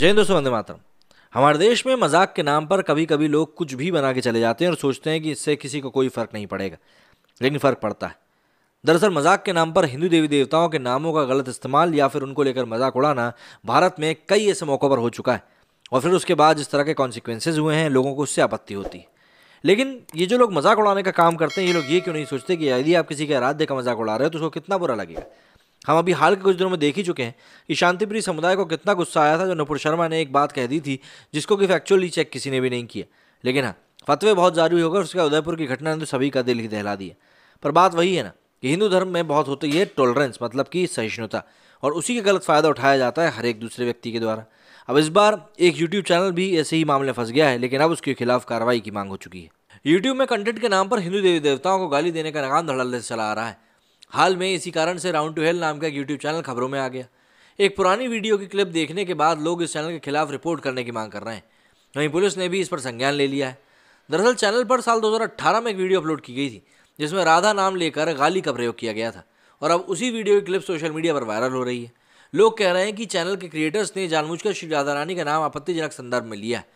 जय हिंद दोस्तों वंदे मातरम हमारे देश में मजाक के नाम पर कभी कभी लोग कुछ भी बना के चले जाते हैं और सोचते हैं कि इससे किसी को कोई फ़र्क नहीं पड़ेगा लेकिन फ़र्क पड़ता है दरअसल मजाक के नाम पर हिंदू देवी देवताओं के नामों का गलत इस्तेमाल या फिर उनको लेकर मजाक उड़ाना भारत में कई ऐसे मौक़ों पर हो चुका है और फिर उसके बाद जिस तरह के कॉन्सिक्वेंसेज हुए हैं लोगों को उससे आपत्ति होती है लेकिन ये जो लोग मजाक उड़ाने का काम करते हैं ये लोग ये क्यों नहीं सोचते कि यदि आप किसी के आराध्य का मजाक उड़ा रहे हो तो उसको कितना बुरा लगेगा हम अभी हाल के कुछ दिनों में देख ही चुके हैं कि शांतिप्रिय समुदाय को कितना गुस्सा आया था जो नपुर शर्मा ने एक बात कह दी थी जिसको कि फैक्चुअली चेक किसी ने भी नहीं किया लेकिन हाँ फतवे बहुत जारी होकर उसके उदयपुर की घटना ने तो सभी का दिल ही दहला दिया पर बात वही है ना कि हिंदू धर्म में बहुत होती है टॉलरेंस मतलब कि सहिष्णुता और उसी का गलत फ़ायदा उठाया जाता है हर एक दूसरे व्यक्ति के द्वारा अब इस बार एक यूट्यूब चैनल भी ऐसे ही मामले फंस गया है लेकिन अब उसके खिलाफ कार्रवाई की मांग हो चुकी है यूट्यूब में कंटेंट के नाम पर हिंदू देवी देवताओं को गाली देने का लगाम धड़ल्ले से चला आ रहा है हाल में इसी कारण से राउंड टू हेल नाम का एक यूट्यूब चैनल खबरों में आ गया एक पुरानी वीडियो की क्लिप देखने के बाद लोग इस चैनल के खिलाफ रिपोर्ट करने की मांग कर रहे हैं वहीं पुलिस ने भी इस पर संज्ञान ले लिया है दरअसल चैनल पर साल 2018 में एक वीडियो अपलोड की गई थी जिसमें राधा नाम लेकर गाली का प्रयोग किया गया था और अब उसी वीडियो की क्लिप सोशल मीडिया पर वायरल हो रही है लोग कह रहे हैं कि चैनल के क्रिएटर्स ने जानबूझकर श्री राधा रानी का नाम आपत्तिजनक संदर्भ में लिया है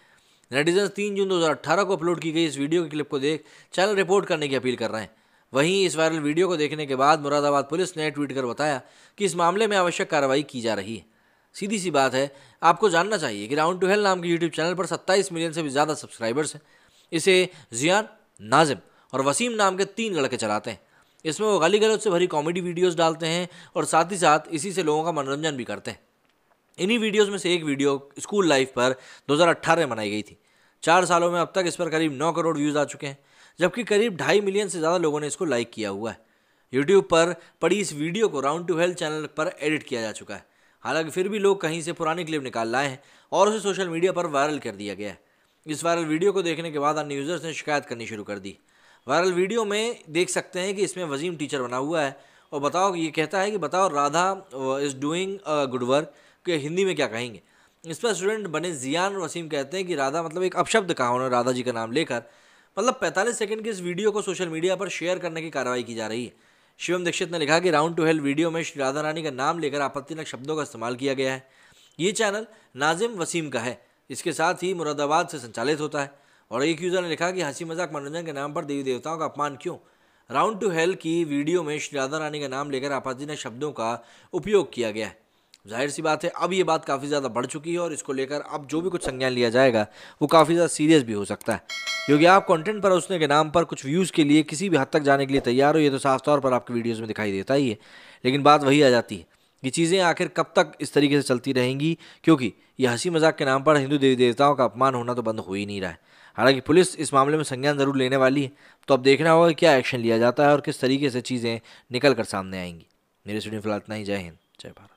नेटिजन तीन जून 2018 को अपलोड की गई इस वीडियो की क्लिप को देख चैनल रिपोर्ट करने की अपील कर रहे हैं वहीं इस वायरल वीडियो को देखने के बाद मुरादाबाद पुलिस ने ट्वीट कर बताया कि इस मामले में आवश्यक कार्रवाई की जा रही है सीधी सी बात है आपको जानना चाहिए कि राउंड टू हेल नाम के यूट्यूब चैनल पर 27 मिलियन से भी ज़्यादा सब्सक्राइबर्स हैं इसे जियान नाजिम और वसीम नाम के तीन लड़के चलाते हैं इसमें वो गली गलत से भरी कॉमेडी वीडियोस डालते हैं और साथ ही साथ इसी से लोगों का मनोरंजन भी करते हैं इन्हीं वीडियोस में से एक वीडियो स्कूल लाइफ पर 2018 में मनाई गई थी चार सालों में अब तक इस पर करीब नौ करोड़ व्यूज़ आ चुके हैं जबकि करीब ढाई मिलियन से ज़्यादा लोगों ने इसको लाइक किया हुआ है यूट्यूब पर पड़ी इस वीडियो को राउंड टू हेल्थ चैनल पर एडिट किया जा चुका है हालांकि फिर भी लोग कहीं से पुराने क्लिप निकाल लाए हैं और उसे सोशल मीडिया पर वायरल कर दिया गया है इस वायरल वीडियो को देखने के बाद अन्य यूज़र्स ने शिकायत करनी शुरू कर दी वायरल वीडियो में देख सकते हैं कि इसमें वजीम टीचर बना हुआ है और बताओ ये कहता है कि बताओ Radha is doing good work के हिंदी में क्या कहेंगे इस पर स्टूडेंट बने जियान वसीम कहते हैं कि राधा मतलब एक अपशब्द कहा उन्होंने राधा जी का नाम लेकर मतलब 45 सेकंड की इस वीडियो को सोशल मीडिया पर शेयर करने की कार्रवाई की जा रही है शिवम दीक्षित ने लिखा कि राउंड टू हेल वीडियो में श्री राधा रानी का नाम लेकर आपत्तिजनक शब्दों का इस्तेमाल किया गया है ये चैनल नाजिम वसीम का है इसके साथ ही मुरादाबाद से संचालित होता है और एक यूज़र ने लिखा कि हंसी मजाक मनोरंजन के नाम पर देवी देवताओं का अपमान क्यों राउंड टू हेल की वीडियो में श्री राधा रानी का नाम लेकर आपत्तिजनक शब्दों का उपयोग किया गया है जाहिर सी बात है अब ये बात काफ़ी ज़्यादा बढ़ चुकी है और इसको लेकर अब जो भी कुछ संज्ञान लिया जाएगा वो काफ़ी ज़्यादा सीरियस भी हो सकता है क्योंकि आप कंटेंट परोसने के नाम पर कुछ व्यूज़ के लिए किसी भी हद तक जाने के लिए तैयार हो ये तो साफ तौर पर आपकी वीडियोज़ में दिखाई देता ही है लेकिन बात वही आ जाती है कि चीज़ें आखिर कब तक इस तरीके से चलती रहेंगी क्योंकि यह हंसी मजाक के नाम पर हिंदू देवी देवताओं का अपमान होना तो बंद हो ही नहीं रहा है हालांकि पुलिस इस मामले में संज्ञान ज़रूर लेने वाली है तो अब देखना होगा क्या एक्शन लिया जाता है और किस तरीके से चीज़ें निकल कर सामने आएंगी मेरे स्टूडियो फिलहाल इतना ही जय हिंद जय भारत